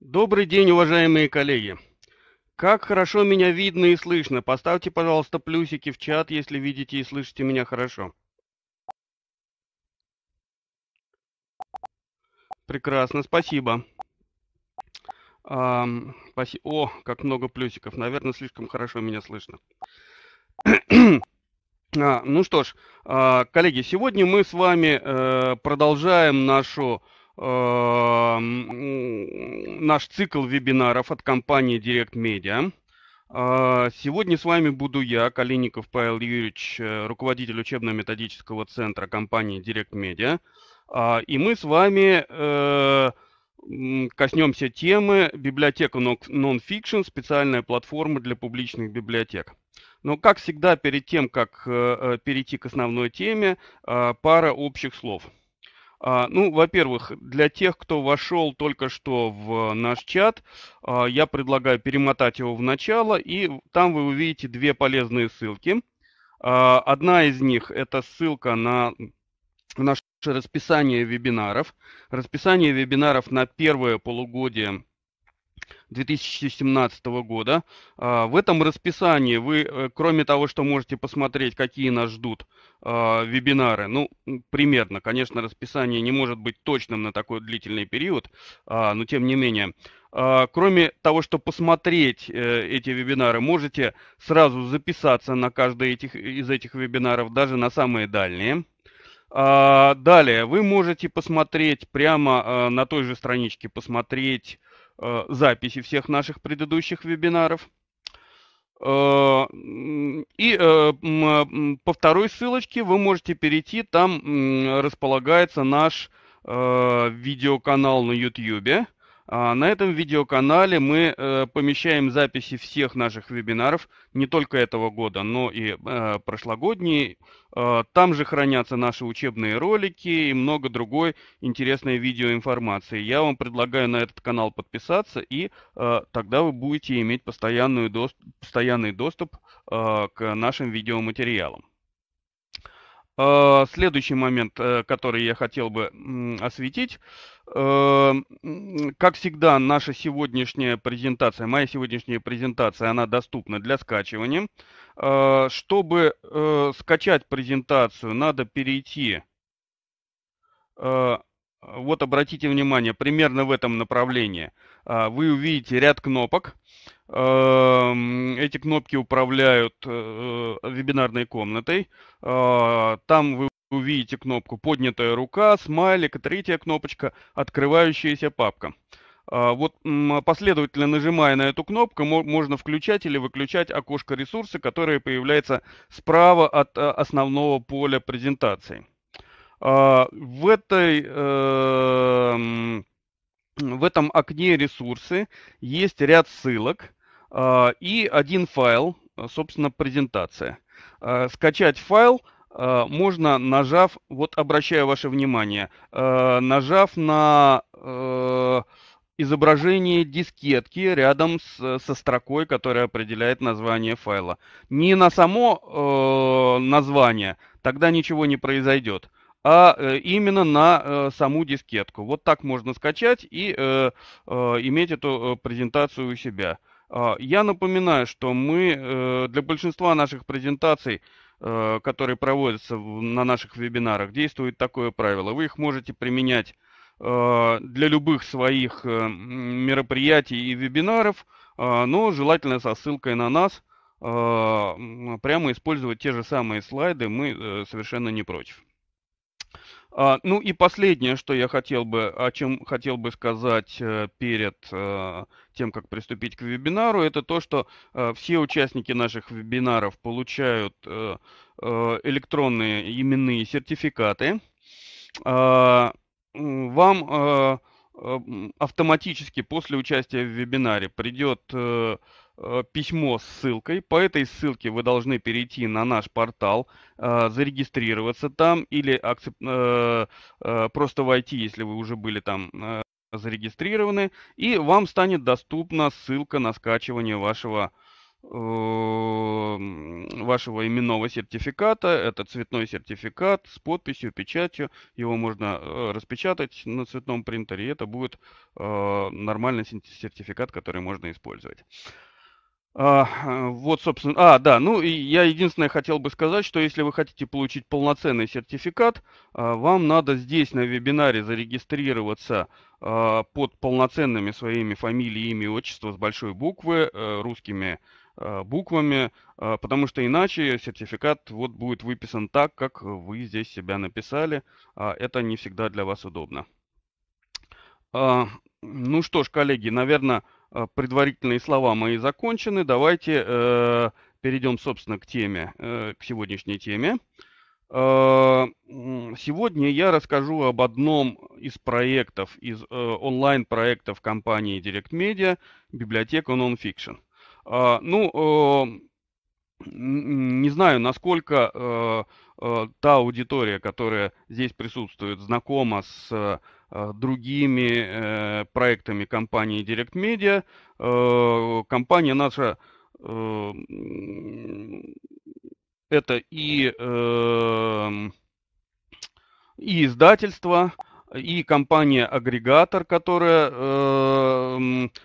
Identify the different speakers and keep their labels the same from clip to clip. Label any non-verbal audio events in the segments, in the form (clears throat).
Speaker 1: Добрый день, уважаемые коллеги. Как хорошо меня видно и слышно. Поставьте, пожалуйста, плюсики в чат, если видите и слышите меня хорошо. Прекрасно, спасибо. Эм, спаси... О, как много плюсиков. Наверное, слишком хорошо меня слышно. (clears throat) а, ну что ж, э, коллеги, сегодня мы с вами э, продолжаем нашу Эм, наш цикл вебинаров от компании Direct Media. Э, сегодня с вами буду я, Калиников Павел Юрьевич, э, руководитель учебно-методического центра компании Direct Media. А, и мы с вами э, коснемся темы библиотека Nonfiction, специальная платформа для публичных библиотек. Но, как всегда, перед тем, как перейти к основной теме, пара общих слов – а, ну, во-первых, для тех, кто вошел только что в э, наш чат, а, я предлагаю перемотать его в начало, и там вы увидите две полезные ссылки. А, одна из них – это ссылка на наше расписание вебинаров. Расписание вебинаров на первое полугодие 2017 года. А, в этом расписании вы, э, кроме того, что можете посмотреть, какие нас ждут а, вебинары, ну, примерно, конечно, расписание не может быть точным на такой длительный период, а, но тем не менее, Кроме того, что посмотреть э, эти вебинары, можете сразу записаться на каждый этих, из этих вебинаров, даже на самые дальние. Далее вы можете посмотреть прямо э, на той же страничке, посмотреть Э, записи всех наших предыдущих вебинаров. Э, и э, по второй ссылочке вы можете перейти, там располагается наш видеоканал на YouTube а, на этом видеоканале мы э, помещаем записи всех наших вебинаров, не только этого года, но и э, прошлогодние. А, там же хранятся наши учебные ролики и много другой интересной видеоинформации. Я вам предлагаю на этот канал подписаться, и э, тогда вы будете иметь постоянную постоянный доступ к нашим видеоматериалам. Э, следующий момент, э, который я хотел бы осветить. Э, как всегда, наша сегодняшняя презентация, моя сегодняшняя презентация, она доступна для скачивания. Чтобы скачать презентацию, надо перейти а, вот обратите внимание, примерно в этом направлении. А, вы увидите ряд кнопок. Эм, эти кнопки управляют э, э, вебинарной комнатой. А, там вы увидите кнопку «Поднятая рука», смайлик, третья кнопочка «Открывающаяся папка». Вот последовательно нажимая на эту кнопку, можно включать или выключать окошко ресурса, которое появляется справа от э, основного поля презентации. А, в, этой, эм, в этом окне ресурсы есть ряд ссылок а, и один файл, а, собственно, презентация. Скачать файл можно, нажав, вот обращаю ваше внимание, нажав на э, изображение дискетки рядом с, со строкой, которая определяет название файла. Не на само э, название, тогда ничего не произойдет а э, именно на э, саму дискетку. Вот так можно скачать и э, иметь эту презентацию у себя. А, я напоминаю, что мы для большинства наших презентаций, которые проводятся на наших вебинарах, действует такое правило. Вы их можете применять для любых своих мероприятий и вебинаров, а, но желательно со ссылкой на нас а, прямо использовать те же самые слайды, мы совершенно не против. А, ну и последнее, что я хотел бы, о чем хотел бы сказать э, перед э, тем, как приступить к вебинару, это то, что э, все участники наших вебинаров получают электронные именные сертификаты. А, вам автоматически после участия в вебинаре придет Э, письмо с ссылкой. По этой ссылке вы должны перейти на наш портал, э, зарегистрироваться там или э, просто войти, если вы уже были там зарегистрированы, и вам станет доступна ссылка на скачивание вашего вашего именного сертификата. Это цветной сертификат с подписью, печатью. Его можно распечатать на цветном принтере. И это будет нормальный сертификат, который можно использовать. А, вот, собственно, а, да, ну и я единственное хотел бы сказать, что если вы хотите получить полноценный сертификат, а, вам надо здесь на вебинаре зарегистрироваться а, под полноценными своими фамилией, имя, отчество с большой буквы, э, русскими а, буквами, потому что иначе сертификат вот будет выписан так, как вы здесь себя написали, а это не всегда для вас удобно. Ну что ж, коллеги, наверное, Э, предварительные слова мои закончены. Давайте э, перейдем, собственно, к теме, э, к сегодняшней теме. Э, сегодня я расскажу об одном из проектов, из э, онлайн-проектов компании Direct Media, библиотека Nonfiction. Э, ну, э, не знаю, насколько э, э, та аудитория, которая здесь присутствует, знакома с Э, другими э, проектами компании Direct Media. Э, компания наша это и, и издательство, и компания-агрегатор, которая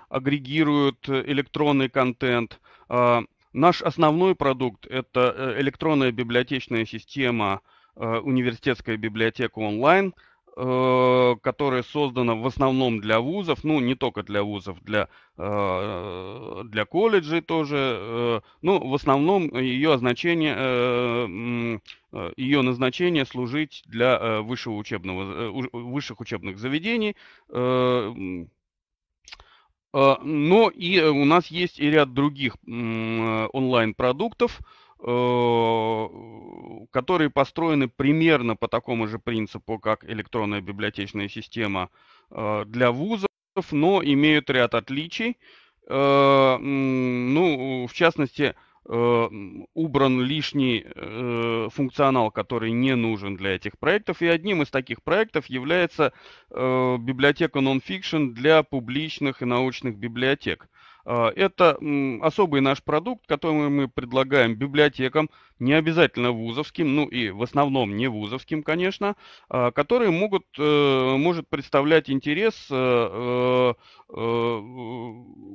Speaker 1: агрегирует электронный контент. Наш основной продукт – это электронная библиотечная система «Университетская библиотека онлайн», Э, которая создана в основном для вузов, ну не только для вузов, для, э, для колледжей тоже. Э, ну, в основном ее значение, ее назначение служить для высшего учебного, высших учебных заведений. Но и у нас есть и ряд других онлайн-продуктов, Э, которые построены примерно по такому же принципу, как электронная библиотечная система э, для вузов, но имеют ряд отличий. Э, ну, в частности, убран лишний функционал, который не нужен для этих проектов. И одним из таких проектов является библиотека Nonfiction для публичных и научных библиотек. А, это особый наш продукт, который мы предлагаем библиотекам, не обязательно вузовским, ну и в основном не вузовским, конечно, а, которые могут, э, может представлять интерес э, э,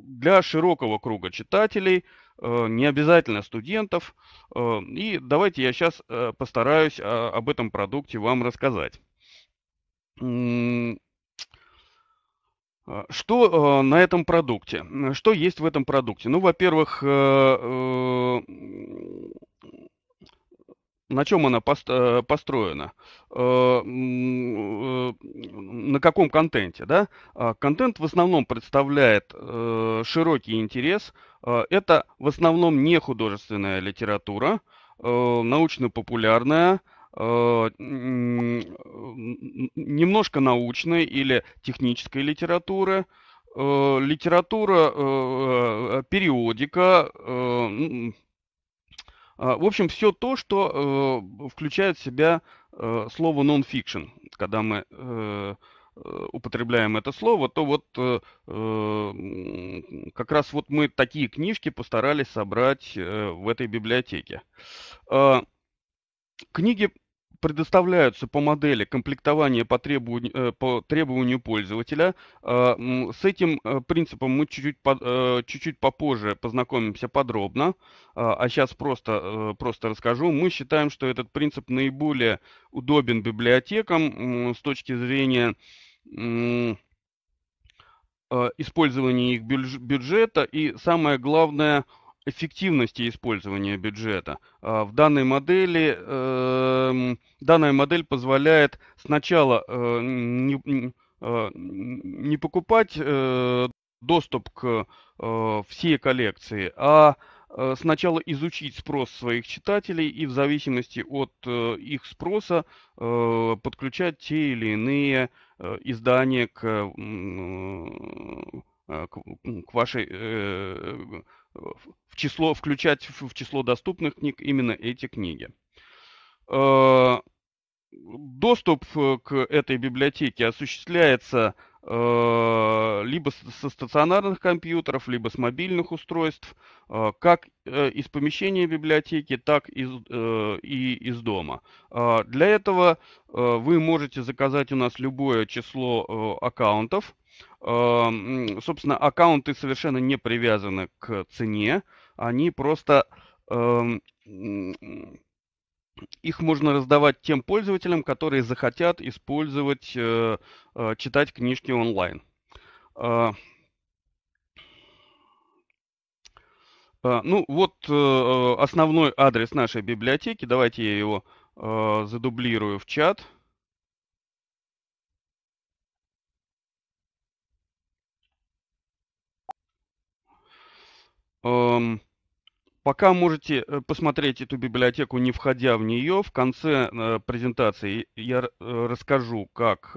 Speaker 1: для широкого круга читателей, не обязательно студентов. И давайте я сейчас постараюсь а, об этом продукте вам рассказать. Э, что э, на этом продукте? Что есть в этом продукте? Ну, во-первых, э, на чем она построена? На каком контенте? Да? А, контент в основном представляет широкий интерес. Это в основном не художественная литература, научно-популярная, Э, немножко научной или технической литературы, э, литература, э, периодика, а, в общем, все то, что включает в себя слово non-fiction. Когда мы употребляем это слово, то вот э, как раз вот мы такие книжки постарались собрать э, в этой библиотеке. Э, Книги предоставляются по модели комплектования по, требу... Э, по требованию пользователя. А, с этим э, принципом мы чуть-чуть, э, чуть-чуть попозже познакомимся подробно, а сейчас а просто, просто расскажу. Мы считаем, что этот принцип наиболее удобен библиотекам с точки зрения использования их бюджета и, самое главное, эффективности использования бюджета. А, в данной модели эм, данная модель позволяет сначала э, не, э, не покупать э, доступ к всей коллекции, а сначала изучить спрос своих читателей и в зависимости от их спроса подключать те или иные издания к, к вашей в число, включать в число доступных книг именно эти книги. Э, доступ э, к этой библиотеке осуществляется Э, либо со стационарных компьютеров, либо с мобильных устройств, э, как э, из помещения библиотеки, так и из, и из дома. А, для этого вы можете заказать у нас любое число аккаунтов. Собственно, аккаунты совершенно не привязаны к цене, они просто их можно раздавать тем пользователям, которые захотят использовать, э, э, читать книжки онлайн. А, а, ну вот э, основной адрес нашей библиотеки. Давайте я его задублирую в чат. Um, Пока можете э, посмотреть эту библиотеку, не входя в нее. В конце э, презентации я э, расскажу, как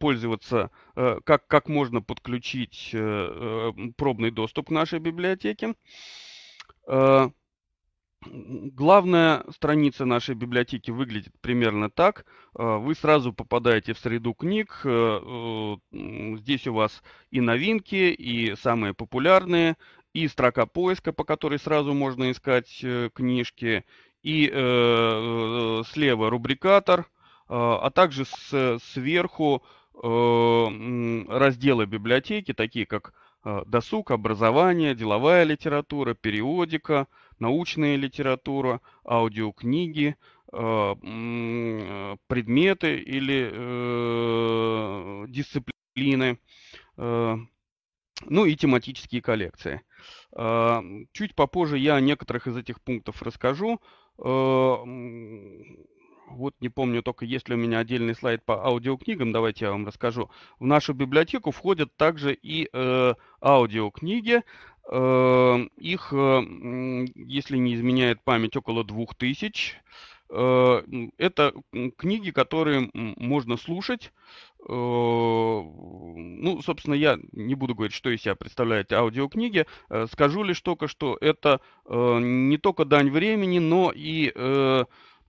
Speaker 1: пользоваться, как, как можно подключить пробный доступ к нашей библиотеке. Главная страница нашей библиотеки выглядит примерно так. Вы сразу попадаете в среду книг. Здесь у вас и новинки, и самые популярные, и строка поиска, по которой сразу можно искать э, книжки, и э, э слева рубрикатор, э, а также с, сверху э, разделы библиотеки, такие как э, досуг, образование, деловая литература, периодика, научная литература, аудиокниги, э, предметы или дисциплины, ну и тематические коллекции. А, чуть попозже я о некоторых из этих пунктов расскажу. А, вот не помню только, есть ли у меня отдельный слайд по аудиокнигам, давайте я вам расскажу. В нашу библиотеку входят также и э, аудиокниги. Э, их, э, если не изменяет память, около двух тысяч. Э, это книги, которые можно слушать Э, ну, собственно, я не буду говорить, что из себя представляют аудиокниги. Э, скажу лишь только, что это э, не только дань времени, но и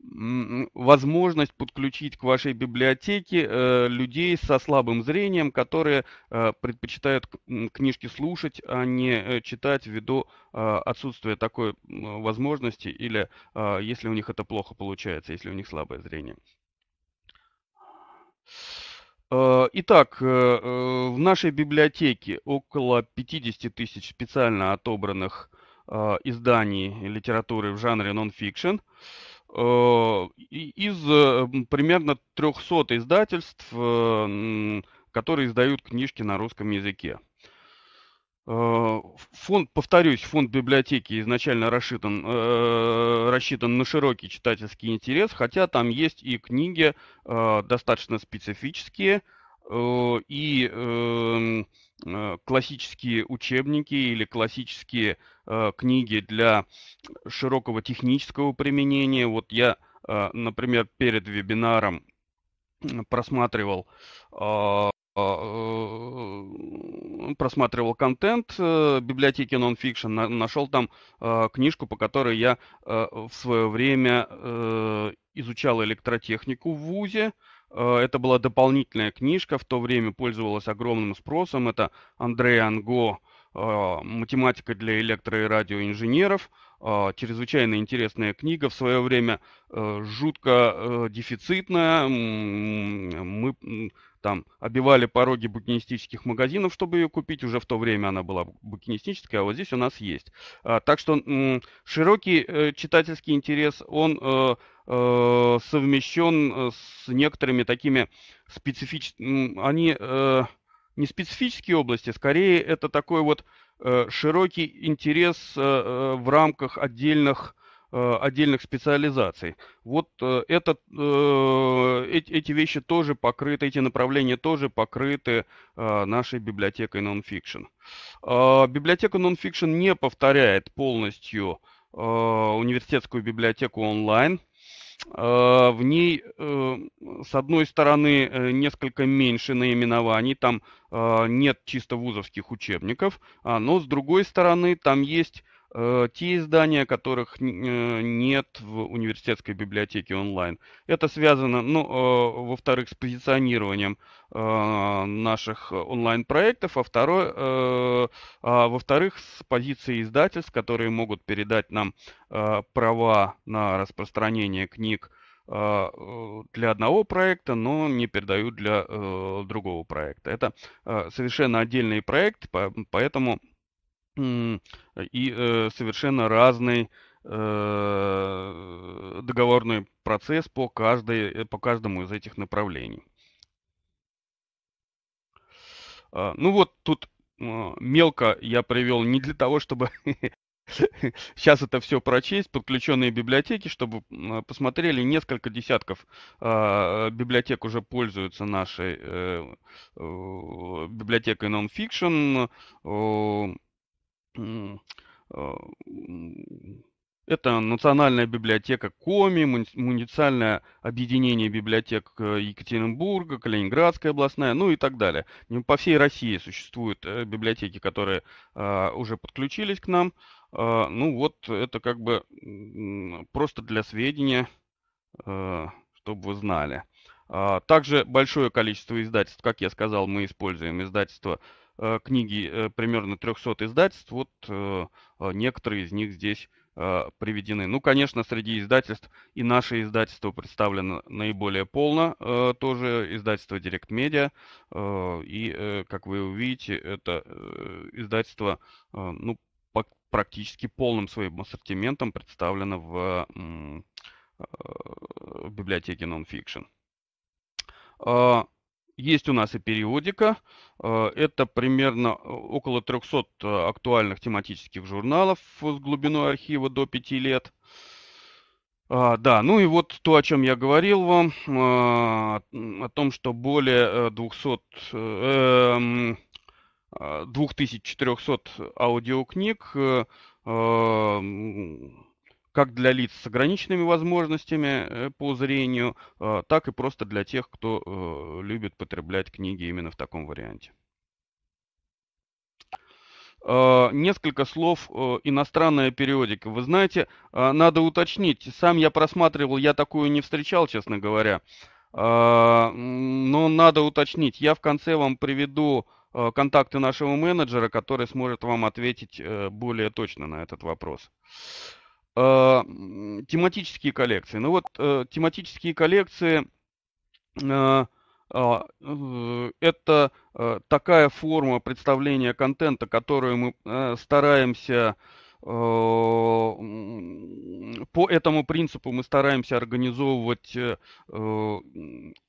Speaker 1: возможность подключить к вашей библиотеке людей со слабым зрением, которые предпочитают книжки слушать, а не читать ввиду отсутствия такой возможности или если у них это плохо получается, если у них слабое зрение. Э, итак, э, э, в нашей библиотеке около 50 тысяч специально отобранных изданий литературы в жанре нон-фикшн из примерно 300 издательств, которые издают книжки на русском языке. Э, фонд, повторюсь, фонд библиотеки изначально рассчитан, э, рассчитан на широкий читательский интерес, хотя там есть и книги э, достаточно специфические, и эм, классические учебники или классические книги для широкого технического применения. Вот я, например, перед вебинаром просматривал Э, просматривал контент э, библиотеки Nonfiction, на, нашел там э, книжку, по которой я в свое время изучал электротехнику в ВУЗе. Это была дополнительная книжка, в то время пользовалась огромным спросом. Это Андрей Анго «Математика для электро- и радиоинженеров». Чрезвычайно интересная книга, в свое время жутко дефицитная. Мы там обивали пороги букинистических магазинов, чтобы ее купить. Уже в то время она была букинистическая, а вот здесь у нас есть. А, так что м, широкий э, читательский интерес, он э, э, совмещен э, с некоторыми такими специфичными, Они э, не специфические области, скорее это такой вот э, широкий интерес э, э в рамках отдельных Э, отдельных специализаций. Вот э, это, э, эти вещи тоже покрыты, эти направления тоже покрыты нашей библиотекой Nonfiction. А, библиотека Nonfiction не повторяет полностью университетскую библиотеку онлайн. А, в ней, с одной стороны, несколько меньше наименований, там нет чисто вузовских учебников, а, но с другой стороны, там есть Э, те издания, которых э, нет в университетской библиотеке онлайн. Это связано, ну, э, во-вторых, с позиционированием наших онлайн-проектов, а второе, а во-вторых, с позицией издательств, которые могут передать нам права на распространение книг для одного проекта, но не передают для другого проекта. Это совершенно отдельный проект, поэтому и э, совершенно разный э, договорный процесс по, каждой, э, по каждому из этих направлений. А, ну вот тут а, мелко я привел не для того, чтобы сейчас (laughs) это все прочесть, подключенные библиотеки, чтобы посмотрели, несколько десятков а, библиотек уже пользуются нашей библиотекой Nonfiction. Э, это Национальная библиотека Коми, муниципальное объединение библиотек э, Екатеринбурга, Калининградская областная, ну и так далее. Ну, по всей России существуют э, библиотеки, которые а, уже подключились к нам. А, ну вот это как бы просто для сведения, чтобы вы знали. А, также большое количество издательств, как я сказал, мы используем издательство Э, книги э, примерно 300 издательств. Вот э, некоторые из них здесь приведены. Ну, конечно, среди издательств и наше издательство представлено наиболее полно, тоже издательство Direct Media. И, как вы увидите, это издательство ну, практически полным своим ассортиментом представлено в, в библиотеке Nonfiction. Есть у нас и периодика. Э, это примерно э, около 300 э, актуальных тематических журналов с глубиной архива до 5 лет. А, да, ну и вот то, о чем я говорил вам, а, о том, что более 200, э, 2400 эм, аудиокниг как для лиц с ограниченными возможностями э, по зрению, э, так и просто для тех, кто э, любит потреблять книги именно в таком варианте. Несколько слов иностранная периодика. Вы знаете, надо уточнить, сам я просматривал, я такую не встречал, честно говоря, но надо уточнить. Я в конце вам приведу контакты нашего менеджера, который сможет вам ответить более точно на этот вопрос. А, тематические коллекции. Ну вот, э, тематические коллекции а, а, это такая форма представления контента, которую мы э, стараемся по этому принципу мы стараемся организовывать э,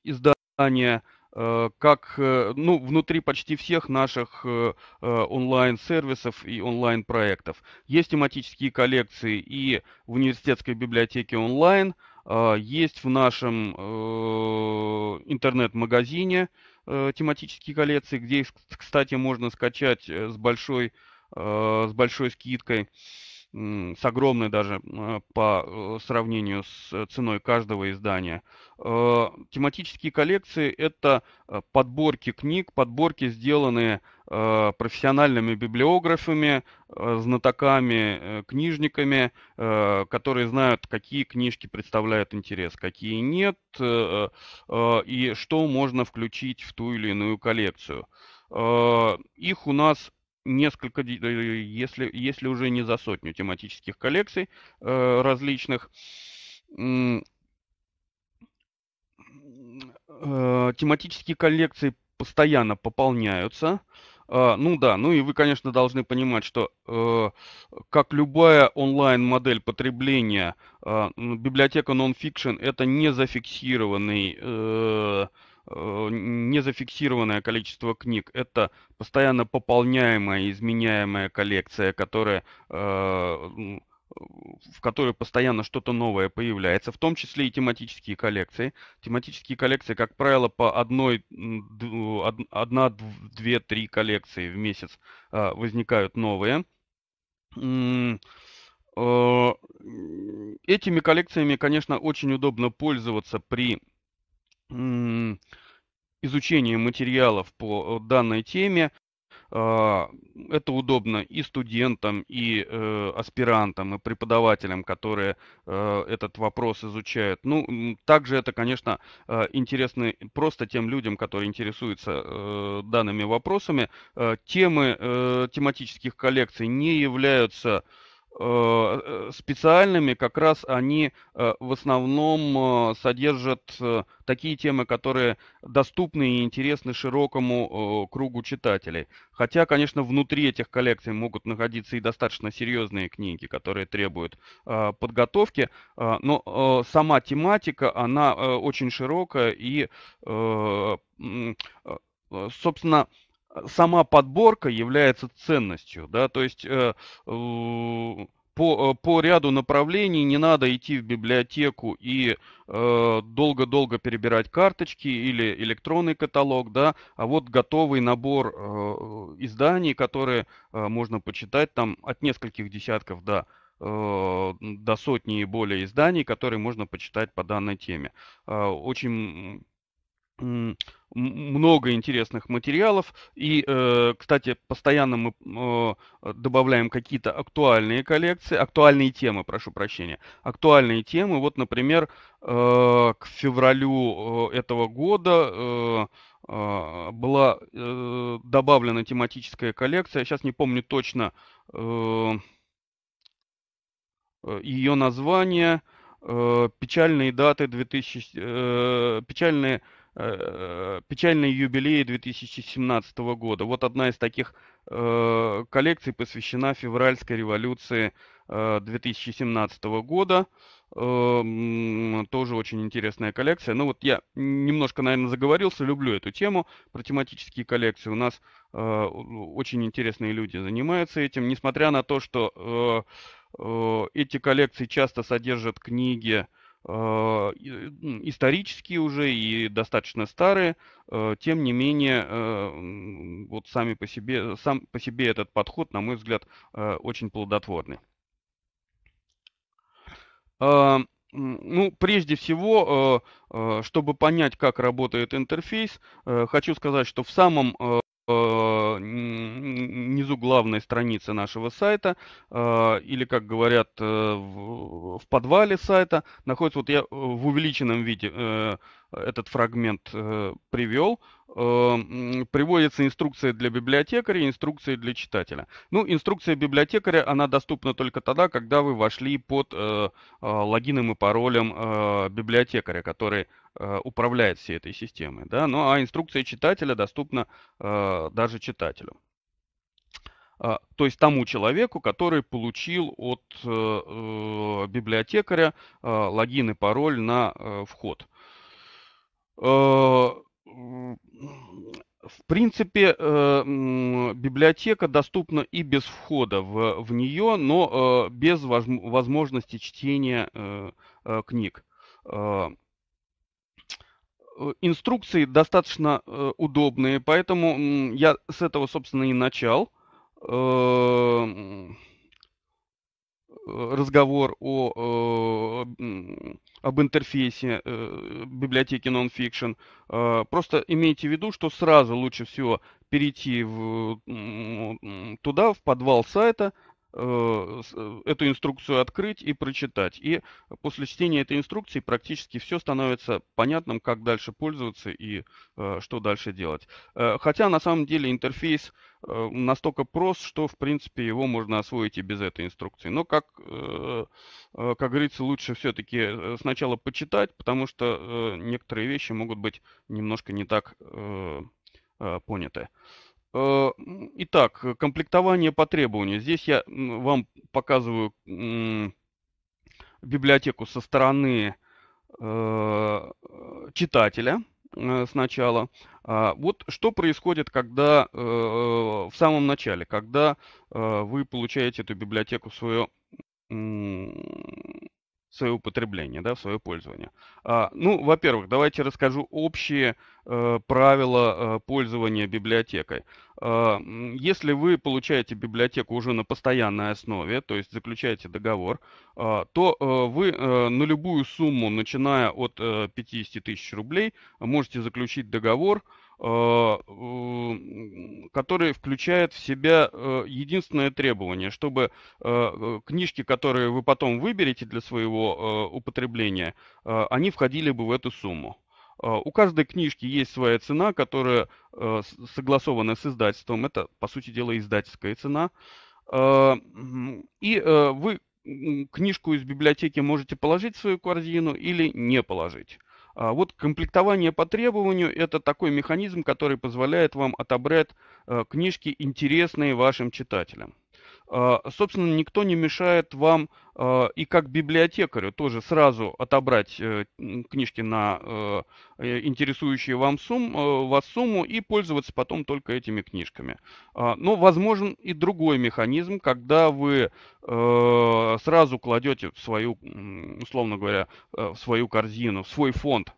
Speaker 1: издания Э, как э, ну, внутри почти всех наших э, онлайн-сервисов и онлайн-проектов. Есть тематические коллекции и в университетской библиотеке онлайн, а, есть в нашем интернет-магазине тематические коллекции, где их, кстати, можно скачать с большой, с большой скидкой с огромной даже а, по э, сравнению с э, ценой каждого издания. Э, тематические коллекции – это подборки книг, подборки, сделанные профессиональными библиографами, знатоками, книжниками, которые знают, какие книжки представляют интерес, какие нет, и что можно включить в ту или иную коллекцию. Их у нас несколько, э, э, если, если уже не за сотню тематических коллекций э, различных, тематические коллекции постоянно пополняются. А, ну да, ну и вы, конечно, должны понимать, что как любая онлайн-модель потребления, а, библиотека нонфикшн это не зафиксированный Э, незафиксированное количество книг. Это постоянно пополняемая, изменяемая коллекция, которая э, в которой постоянно что-то новое появляется, в том числе и тематические коллекции. Тематические коллекции, как правило, по одной, одна, две, три коллекции в месяц э, возникают новые. Этими коллекциями, конечно, очень удобно пользоваться при изучение материалов по э, данной теме. А, это удобно и студентам, и э, аспирантам, и преподавателям, которые э, этот вопрос изучают. Ну, также это, конечно, интересно просто тем людям, которые интересуются данными вопросами. Темы тематических коллекций не являются Э, э, специальными как раз они э, в основном содержат такие темы, которые доступны и интересны широкому кругу читателей. Хотя, конечно, внутри этих коллекций могут находиться и достаточно серьезные книги, которые требуют подготовки, но сама тематика, она очень широкая и, собственно, сама подборка является ценностью, да, то есть э, по, э, по ряду направлений не надо идти в библиотеку и э, долго-долго э, перебирать карточки или электронный каталог, да, а вот готовый набор э, изданий, которые э, можно почитать там от нескольких десятков до, э, до сотни и более изданий, которые можно почитать по данной теме. очень много интересных материалов. И, э, кстати, постоянно мы э, добавляем какие-то актуальные коллекции, актуальные темы, прошу прощения, актуальные темы. Вот, например, э, к февралю этого года была добавлена тематическая коллекция. Сейчас не помню точно ее название. Печальные даты 2000... Печальные печальный юбилей 2017 года. Вот одна из таких э, коллекций посвящена февральской революции э, 2017 года. Э, тоже очень интересная коллекция. Ну вот я немножко, наверное, заговорился, люблю эту тему про тематические коллекции. У нас э, очень интересные люди занимаются этим, несмотря на то, что э, э, эти коллекции часто содержат книги, Э, исторические уже и достаточно старые, э, тем не менее, э, вот сами по себе, сам по себе этот подход, на мой взгляд, очень плодотворный. Ну, прежде всего, чтобы понять, как работает интерфейс, хочу сказать, что в самом Э, низу главной страницы нашего сайта, э, или, как говорят, э, в подвале сайта, находится, вот я в увеличенном виде этот фрагмент э, привел, э, эм, приводится инструкция для библиотекаря и инструкции для читателя. Ну, инструкция библиотекаря, она доступна только тогда, когда вы вошли под э, э, логином и паролем э, библиотекаря, который э, управляет всей этой системой. Да? Ну, а инструкция читателя доступна э, даже читателю а, то есть тому человеку, который получил от э, э, библиотекаря логин и пароль на вход. Э, в принципе, э, библиотека доступна и без входа в, в нее, но э, без возможности чтения книг. Инструкции достаточно удобные, поэтому я с этого, собственно, и начал. Э, разговор о, э, об интерфейсе э, библиотеки Nonfiction. Просто имейте в виду, что сразу лучше всего перейти в, туда, в подвал сайта – Э, э, эту инструкцию открыть и прочитать. И после чтения этой инструкции практически все становится понятным, как дальше пользоваться и э, что дальше делать. Э, хотя на самом деле интерфейс э, настолько прост, что в принципе его можно освоить и без этой инструкции. Но как, э, как говорится, лучше все-таки сначала почитать, потому что некоторые вещи могут быть немножко не так поняты. Э, итак, э, комплектование по требованию. Здесь я вам показываю библиотеку со стороны э, читателя сначала. А, вот что происходит, когда в самом начале, когда вы получаете эту библиотеку в свое свое употребление, да, в свое пользование. А, ну, во-первых, давайте расскажу общие э, правила э, пользования библиотекой. Э, если вы получаете библиотеку уже на постоянной основе, то есть заключаете договор, э, то э, вы э, на любую сумму, начиная от э, 50 тысяч рублей, можете заключить договор Э, который включает в себя э, единственное требование, чтобы э, книжки, которые вы потом выберете для своего употребления, они входили бы в эту сумму. У каждой книжки есть своя цена, которая согласована с издательством. Это, по сути дела, издательская цена. И вы книжку из библиотеки можете положить в свою корзину или не положить. А, вот комплектование по требованию – это такой механизм, который позволяет вам отобрать э, книжки, интересные вашим читателям. А, собственно, никто не мешает вам а, и как библиотекарю тоже сразу отобрать э, книжки на э, э, интересующие вам сумму, вас сумму и пользоваться потом только этими книжками. А, но возможен и другой механизм, когда вы сразу кладете в свою, условно говоря, в свою корзину, в свой фонд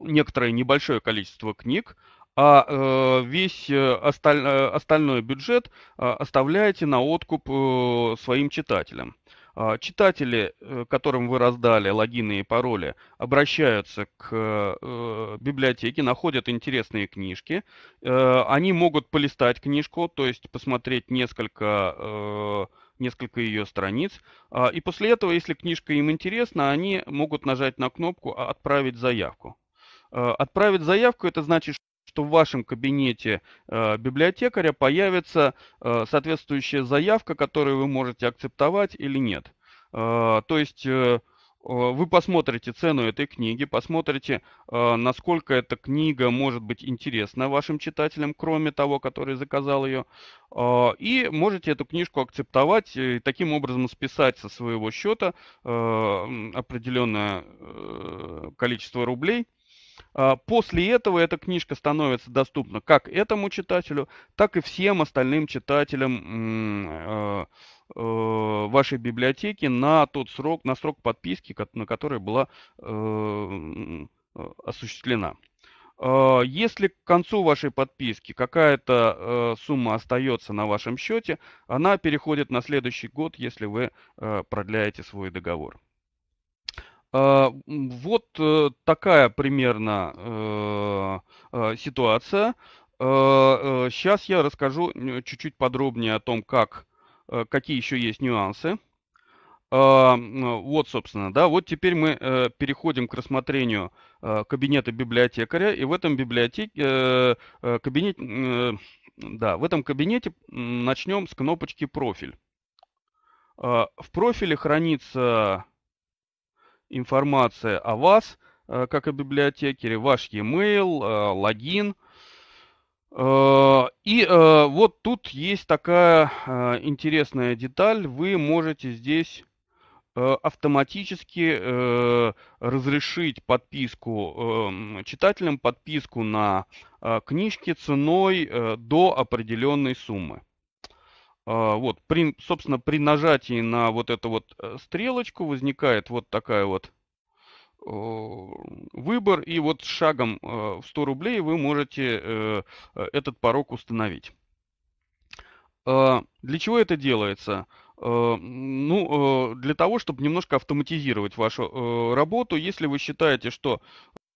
Speaker 1: некоторое небольшое количество книг, а э, весь э, осталь, э, остальной бюджет а, оставляете на откуп своим читателям. А, читатели, которым вы раздали логины и пароли, обращаются к библиотеке, находят интересные книжки. Они могут полистать книжку, то есть посмотреть несколько несколько ее страниц. А, и после этого, если книжка им интересна, они могут нажать на кнопку «Отправить заявку». Отправить заявку – это значит, что в вашем кабинете э, библиотекаря появится э, соответствующая заявка, которую вы можете акцептовать или нет. Э, то есть вы посмотрите цену этой книги, посмотрите, насколько эта книга может быть интересна вашим читателям, кроме того, который заказал ее, и можете эту книжку акцептовать и таким образом списать со своего счета определенное количество рублей а, после этого эта книжка становится доступна как этому читателю, так и всем остальным читателям э, э, вашей библиотеки на тот срок, на срок подписки, на который была э, осуществлена. А, если к концу вашей подписки какая-то сумма остается на вашем счете, она переходит на следующий год, если вы продляете свой договор. А, вот э, такая примерно э, э, ситуация. Сейчас а, я расскажу чуть-чуть подробнее о том, как, какие еще есть нюансы. А, вот, собственно, да, вот теперь мы переходим к рассмотрению кабинета библиотекаря, и в этом библиотеке, кабинет, да, в этом кабинете начнем с кнопочки «Профиль». В профиле хранится информация о вас, э, как о библиотекаре, ваш e-mail, э, логин. Э, и вот тут есть такая интересная деталь. Вы можете здесь автоматически разрешить подписку эм, читателям подписку на книжки ценой до определенной суммы. А, вот, при, собственно, при нажатии на вот эту вот э, стрелочку возникает вот такая вот выбор, и вот шагом э, в 100 рублей вы можете э, этот порог установить. А, для чего это делается? А, ну, для того, чтобы немножко автоматизировать вашу работу, если вы считаете, что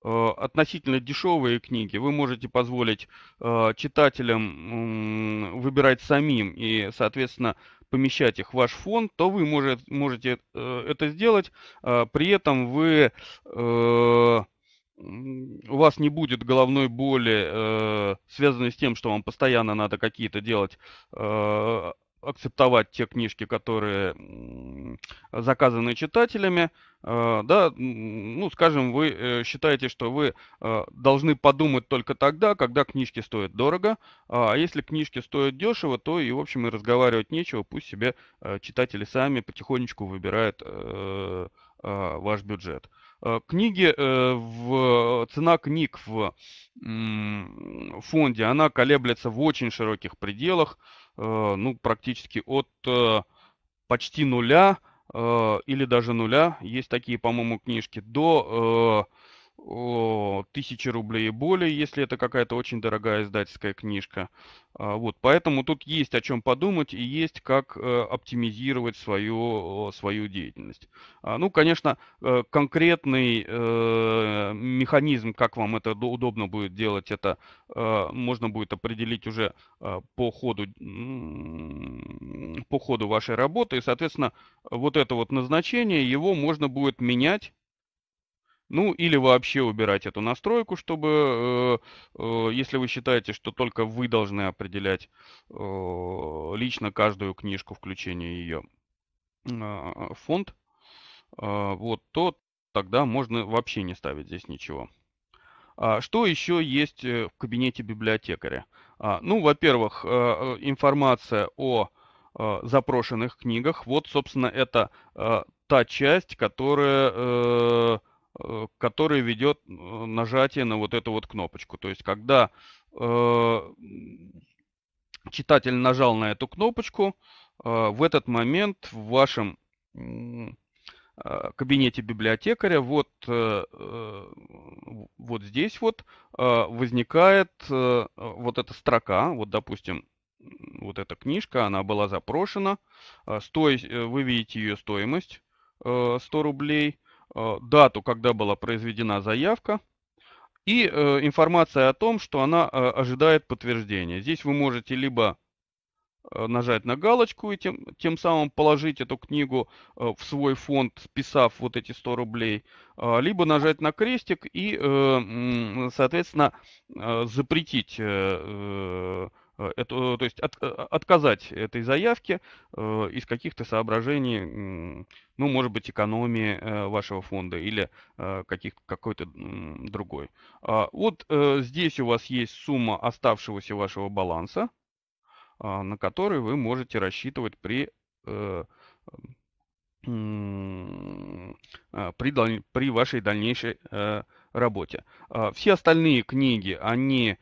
Speaker 1: Э, относительно дешевые книги вы можете позволить э, читателям э, выбирать самим и, соответственно, помещать их в ваш фонд, то вы может, можете э, это сделать. А, при этом вы, э, у вас не будет головной боли, э, связанной с тем, что вам постоянно надо какие-то делать акцептовать те книжки, которые заказанные читателями, э, да, ну, скажем, вы э, считаете, что вы э, должны подумать только тогда, когда книжки стоят дорого, а если книжки стоят дешево, то и, в общем, и разговаривать нечего, пусть себе читатели сами потихонечку выбирают ваш бюджет. Книги, в, цена книг в фонде, она колеблется в очень широких пределах, ну, практически от почти нуля Э, или даже нуля. Есть такие, по-моему, книжки до э, тысячи рублей и более, если это какая-то очень дорогая издательская книжка. А, вот, поэтому тут есть о чем подумать и есть как э, оптимизировать свою, э, свою деятельность. А, ну, конечно, э, конкретный механизм, как вам это удобно будет делать, это можно будет определить уже по ходу, по ходу вашей работы. И, соответственно, вот это вот назначение, его можно будет менять ну, или вообще убирать эту настройку, чтобы, э, э, если вы считаете, что только вы должны определять э, лично каждую книжку, включение ее а, а, фонд, а, вот, то тогда можно вообще не ставить здесь ничего. Что еще есть в кабинете библиотекаря? Ну, во-первых, информация о запрошенных книгах. Вот, собственно, это та часть, которая Э, который ведет э, нажатие на вот эту вот кнопочку. То есть, когда э, читатель нажал на эту кнопочку, в этот момент в вашем кабинете библиотекаря вот, вот здесь вот возникает вот эта строка, вот допустим, вот эта книжка, она была запрошена, сто, вы видите ее стоимость 100 рублей – Э, дату, когда была произведена заявка, и э, информация о том, что она э, ожидает подтверждения. Здесь вы можете либо нажать на галочку и тем, тем самым положить эту книгу в свой фонд, списав вот эти 100 рублей, а, либо нажать на крестик и, соответственно, запретить Э, это, э, то есть от, э, а, отказать этой заявке э, из каких-то соображений, ну, может быть, экономии э, вашего фонда или э, каких, какой-то другой. А, вот здесь у вас есть сумма оставшегося вашего баланса, а, на который вы можете рассчитывать при а, при, при вашей дальнейшей работе. Все остальные книги, они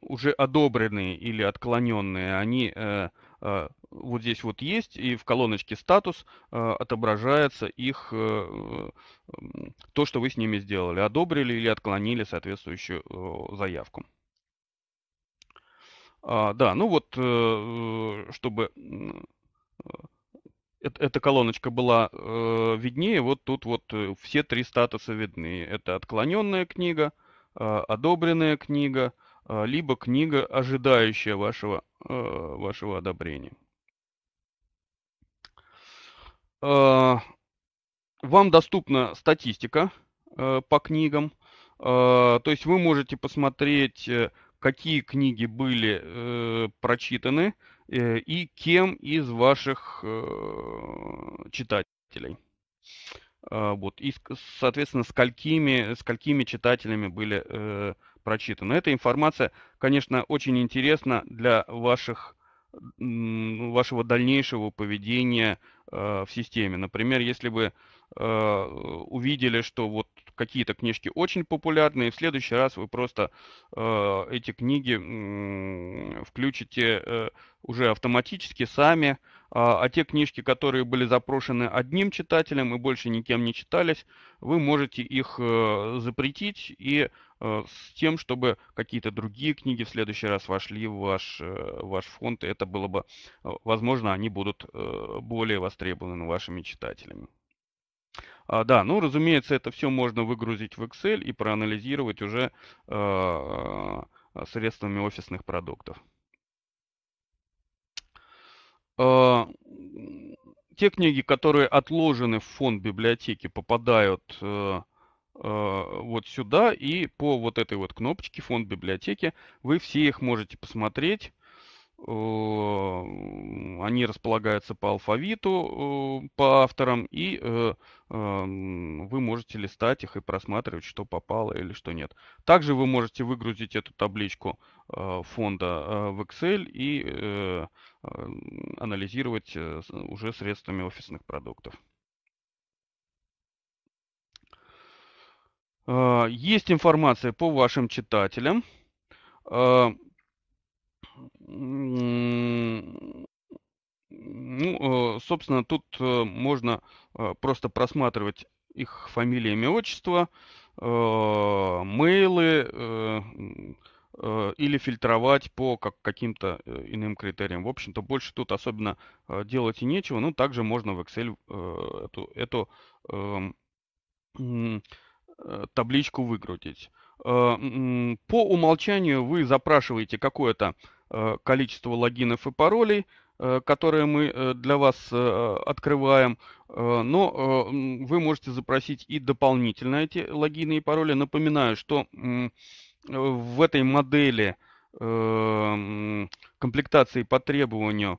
Speaker 1: уже одобренные или отклоненные, они э, э, вот здесь вот есть, и в колоночке статус э, отображается их то, что вы с ними сделали, одобрили или отклонили соответствующую заявку. А, да, ну вот, чтобы эта колоночка была виднее, вот тут вот все три статуса видны. Это отклоненная книга, одобренная книга – а, либо книга, ожидающая вашего, а, вашего одобрения. А, вам доступна статистика по книгам, то есть вы можете посмотреть, э, какие книги были э, прочитаны э, и кем из ваших читателей. Вот, и, соответственно, сколькими, сколькими читателями были прочитана. Эта информация, конечно, очень интересна для ваших, вашего дальнейшего поведения э, в системе. Например, если вы э, увидели, что вот какие-то книжки очень популярные. В следующий раз вы просто э, эти книги э, включите э, уже автоматически сами. А, а те книжки, которые были запрошены одним читателем и больше никем не читались, вы можете их э, запретить и э, с тем, чтобы какие-то другие книги в следующий раз вошли в ваш, э, ваш фонд, это было бы, э, возможно, они будут э, более востребованы вашими читателями. А, да, ну, разумеется, это все можно выгрузить в Excel и проанализировать уже э, средствами офисных продуктов. Э, те книги, которые отложены в фонд библиотеки, попадают э, вот сюда и по вот этой вот кнопочке фонд библиотеки вы все их можете посмотреть Э, они располагаются по алфавиту, э, по авторам, и э, эм, вы можете листать их и просматривать, что попало или что нет. Также вы можете выгрузить эту табличку фонда в Excel и анализировать уже средствами офисных продуктов. Есть информация по вашим читателям ну, э, собственно, тут э, можно э, просто просматривать их фамилии, имя, отчество, мейлы или фильтровать по как, каким-то иным критериям. В общем-то, больше тут особенно делать и нечего. Ну, также можно в Excel эту, эту эм, табличку выгрузить. По умолчанию вы запрашиваете какое-то Э, количество логинов и паролей, э, которые мы э, для вас открываем, но вы можете запросить и дополнительно эти логины и пароли. Напоминаю, что в этой модели комплектации по требованию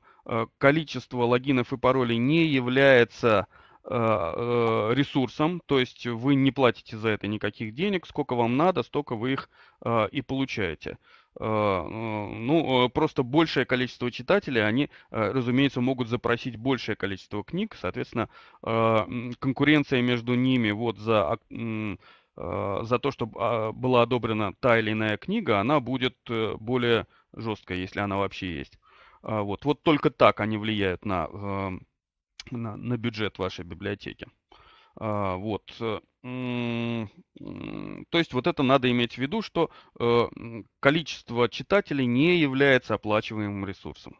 Speaker 1: количество логинов и паролей не является ресурсом, то есть вы не платите за это никаких денег, сколько вам надо, столько вы их и получаете. А, э, ну, э, просто большее количество читателей, они, э, разумеется, могут запросить большее количество книг, соответственно, а, конкуренция между ними вот за а, за то, чтобы была одобрена та или иная книга, она будет более жесткая, если она вообще есть. Вот, вот только так они влияют на, на, на бюджет вашей библиотеки. А, вот. Э, то есть вот это надо иметь в виду, что э, количество читателей не является оплачиваемым ресурсом.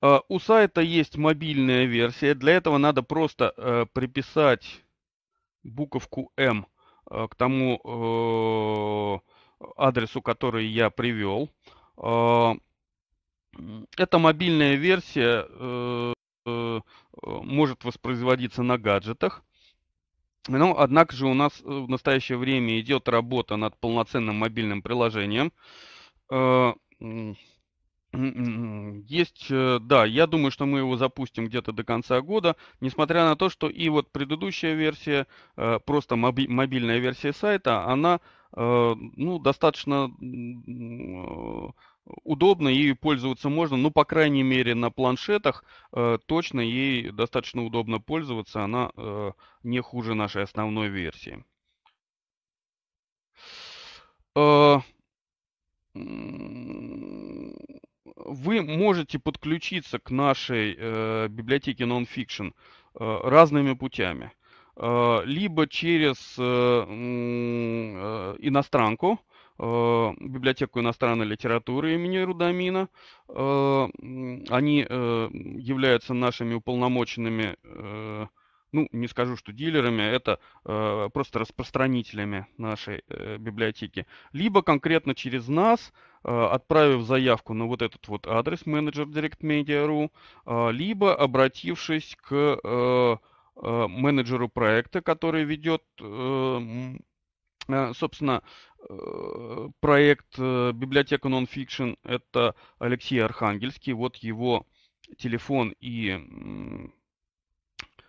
Speaker 1: А, у сайта есть мобильная версия. Для этого надо просто э, приписать буковку М к тому адресу, который я привел. А, это мобильная версия Э, может воспроизводиться на гаджетах. Но, однако же, у нас э, в настоящее время идет работа над полноценным мобильным приложением. Э, есть, да, я думаю, что мы его запустим где-то до конца года, несмотря на то, что и вот предыдущая версия, просто мобильная версия сайта, она ну, достаточно удобно, ею пользоваться можно, ну, по крайней мере, на планшетах э, точно ей достаточно удобно пользоваться, она э, не хуже нашей основной версии. Э, вы можете подключиться к нашей э, библиотеке Nonfiction э, разными путями. Э, либо через э, э, иностранку, э, Э, библиотеку иностранной литературы имени Рудамина. Э, они э, являются нашими уполномоченными, ну, не скажу, что дилерами, а это просто распространителями нашей библиотеки. Либо конкретно через нас, отправив заявку на вот этот вот адрес менеджер directmedia.ru, либо обратившись к менеджеру проекта, который ведет собственно, Э, проект э, «Библиотека нонфикшн» — это Алексей Архангельский. Вот его телефон и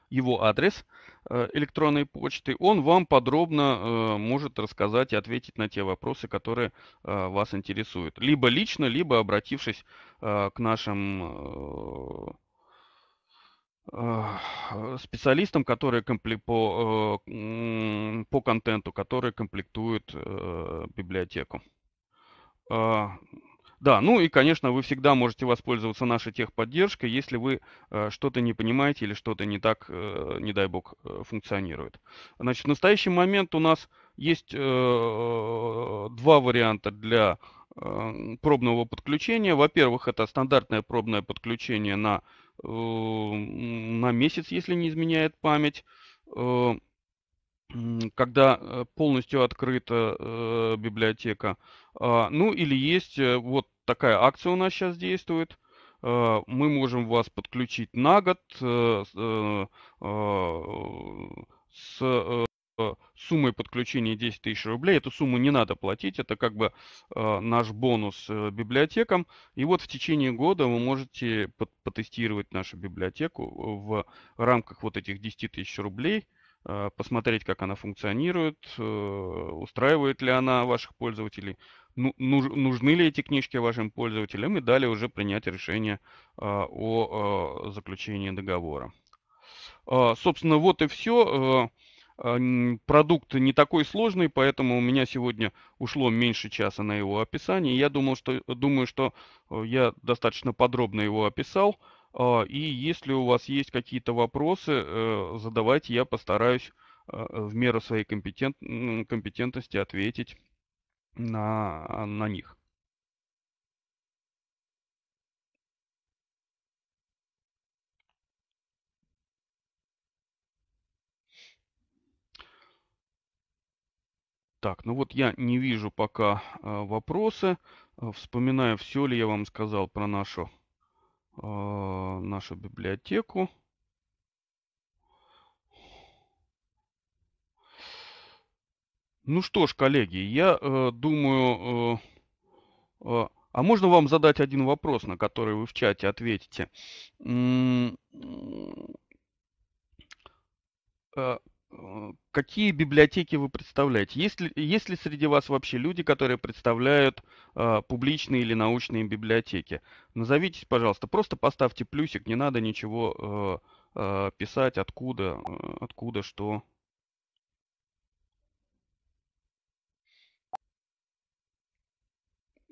Speaker 1: его адрес э, электронной почты. Он вам подробно может рассказать и ответить на те вопросы, которые вас интересуют. Либо лично, либо обратившись к нашим Э, специалистам, которые комплек... по, э, по контенту, которые комплектуют э, библиотеку. Да, ну и, конечно, вы всегда можете воспользоваться нашей техподдержкой, если вы что-то не понимаете или что-то не так, не дай бог, функционирует. Значит, в настоящий момент у нас есть два варианта для пробного подключения. Во-первых, это стандартное пробное подключение на на месяц, если не изменяет память, э, когда э, полностью открыта э, библиотека. А, ну или есть вот такая акция у нас сейчас действует. А, мы можем вас подключить на год с а, Э, суммой подключения 10 тысяч рублей. Эту сумму не надо платить, это как бы э, наш бонус э, библиотекам. И вот в течение года вы можете под, потестировать нашу библиотеку э, в рамках вот этих 10 тысяч рублей, э, посмотреть, как она функционирует, э, устраивает ли она ваших пользователей, ну, нуж, нужны ли эти книжки вашим пользователям и далее уже принять решение э, о э, заключении договора. Э, собственно, вот и все. Э, а, продукт не такой сложный, поэтому у меня сегодня ушло меньше часа на его описание. Я думал, что, думаю, что э, я достаточно подробно его описал. А, и если у вас есть какие-то вопросы, э, задавайте, я постараюсь а, в меру своей компетент... компетентности ответить на, на них. Так, ну вот я не вижу пока а, вопросы. А, вспоминаю, все ли я вам сказал про нашу, а, нашу библиотеку. Ну что ж, коллеги, я э, думаю, э, э, а можно вам задать один вопрос, на который вы в чате ответите? Э, Э, какие библиотеки вы представляете? Есть ли, есть ли среди вас вообще люди, которые представляют э, публичные или научные библиотеки? Назовитесь, пожалуйста, просто поставьте плюсик, не надо ничего э, э, писать, откуда, э, откуда что.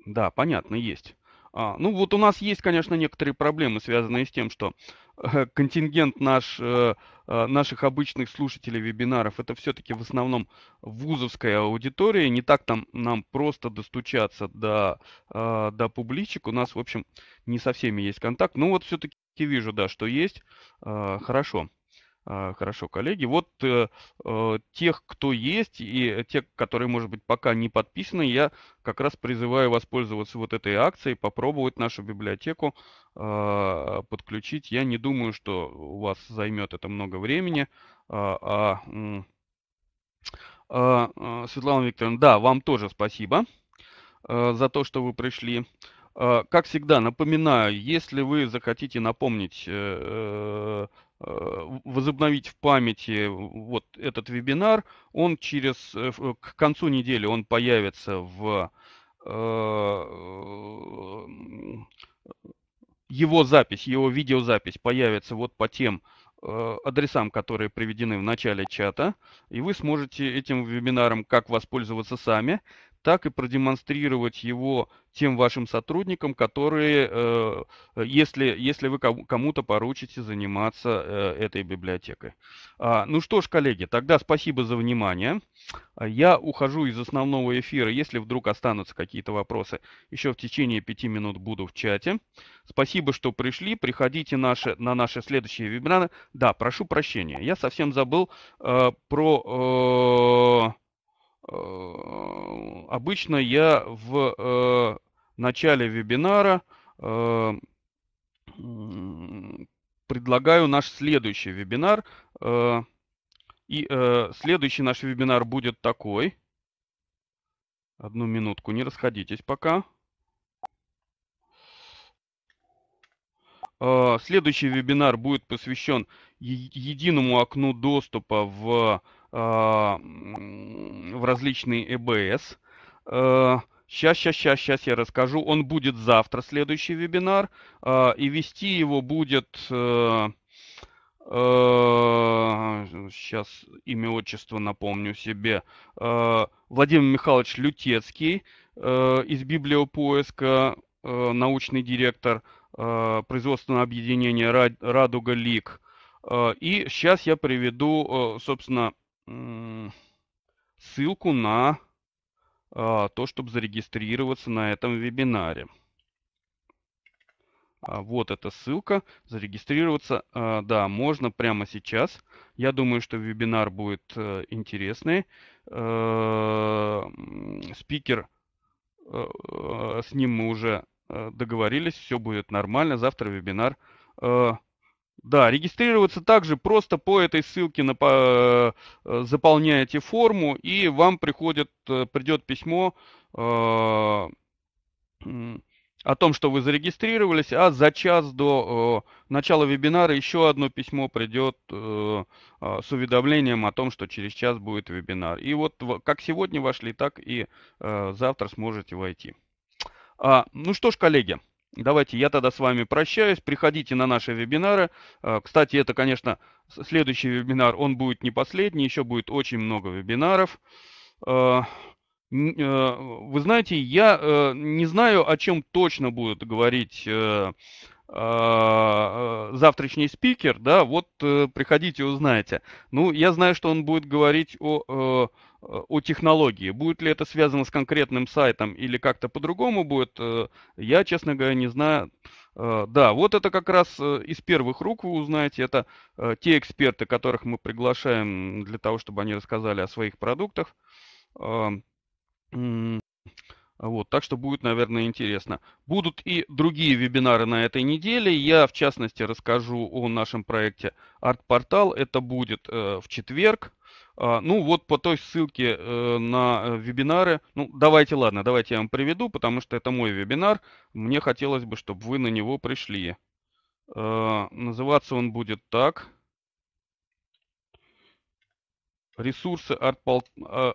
Speaker 1: Да, понятно, есть. А, ну вот у нас есть, конечно, некоторые проблемы, связанные с тем, что э, Э, контингент наш, э, э, наших обычных слушателей вебинаров, это все-таки в основном вузовская аудитория, не так там нам просто достучаться до, до публичек, у нас, в общем, не со всеми есть контакт, но ну, вот все-таки вижу, да, что есть, хорошо. А, хорошо, коллеги. Вот э, э, тех, кто есть, и те, которые, может быть, пока не подписаны, я как раз призываю воспользоваться вот этой акцией, попробовать нашу библиотеку э, подключить. Я не думаю, что у вас займет это много времени. А, а, а, а, Светлана Викторовна, да, вам тоже спасибо э, за то, что вы пришли. Как всегда, напоминаю, если вы захотите напомнить э, Э, возобновить в памяти вот этот вебинар. Он через, э, э, к концу недели он появится в его запись, его видеозапись появится вот по тем адресам, которые приведены в начале чата, и вы сможете этим вебинаром как воспользоваться сами, так и продемонстрировать его тем вашим сотрудникам, которые, э, если, если вы кому-то поручите заниматься э, этой библиотекой. А, ну что ж, коллеги, тогда спасибо за внимание. Я ухожу из основного эфира. Если вдруг останутся какие-то вопросы, еще в течение пяти минут буду в чате. Спасибо, что пришли. Приходите наши, на наши следующие вебинары. Да, прошу прощения, я совсем забыл э, про... Э, Э, обычно я в э, начале вебинара э, предлагаю наш следующий вебинар. И следующий наш вебинар будет такой. Одну минутку, не расходитесь пока. Следующий вебинар будет посвящен единому окну доступа в а, в различные ЭБС. Сейчас, э, сейчас, сейчас, сейчас я расскажу. Он будет завтра, следующий вебинар. А, и вести его будет... Сейчас э, э, имя, отчество напомню себе. Владимир Михайлович Лютецкий из Библиопоиска, научный директор производственного объединения «Радуга Лик». И сейчас я приведу, собственно, ссылку на а, то, чтобы зарегистрироваться на этом вебинаре. А, вот эта ссылка. Зарегистрироваться, а, да, можно прямо сейчас. Я думаю, что вебинар будет э, интересный. Э, спикер, э, с ним мы уже договорились, все будет нормально. Завтра вебинар да, регистрироваться также просто по этой ссылке на, по, э, заполняете форму, и вам приходит, э, придет письмо э, о том, что вы зарегистрировались, а за час до э, начала вебинара еще одно письмо придет э, а, с уведомлением о том, что через час будет вебинар. И вот как сегодня вошли, так и э, завтра сможете войти. А, ну что ж, коллеги. Давайте я тогда с вами прощаюсь. Приходите на наши вебинары. Э, кстати, это, конечно, следующий вебинар, он будет не последний, еще будет очень много вебинаров. Э, э, вы знаете, я не знаю, о чем точно будет говорить завтрашний спикер, да, вот приходите, узнаете. Ну, я знаю, что он будет говорить о Э, о технологии. Будет ли это связано с конкретным сайтом или как-то по-другому будет, э, я, честно говоря, не знаю. Э, да, вот это как раз из первых рук вы узнаете. Это те эксперты, которых мы приглашаем для того, чтобы они рассказали о своих продуктах. Эм, вот, так что будет, наверное, интересно. Будут и другие вебинары на этой неделе. Я, в частности, расскажу о нашем проекте арт-портал. Это будет в четверг. А, ну вот по той ссылке э, на э, вебинары, ну давайте, ладно, давайте я вам приведу, потому что это мой вебинар, мне хотелось бы, чтобы вы на него пришли. Э, называться он будет так. Ресурсы э,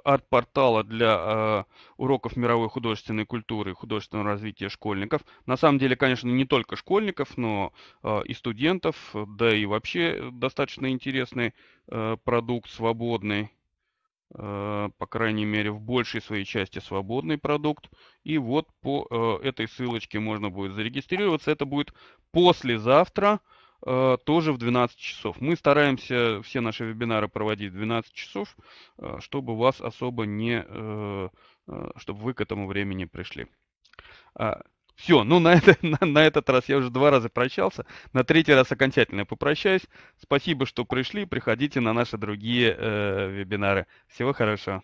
Speaker 1: арт-портала для э, уроков мировой художественной культуры и художественного развития школьников. На самом деле, конечно, не только школьников, но э, и студентов, да и вообще достаточно интересный продукт, свободный, по крайней мере, в большей своей части свободный продукт. И вот по этой ссылочке можно будет зарегистрироваться. Это будет послезавтра. Э, тоже в 12 часов. Мы стараемся все наши вебинары проводить в 12 часов, э, чтобы вас особо не, э, чтобы вы к этому времени пришли. А, все, ну на, это, (laughs) на, на этот раз я уже два раза прощался, на третий раз окончательно попрощаюсь. Спасибо, что пришли, приходите на наши другие э, вебинары. Всего хорошего.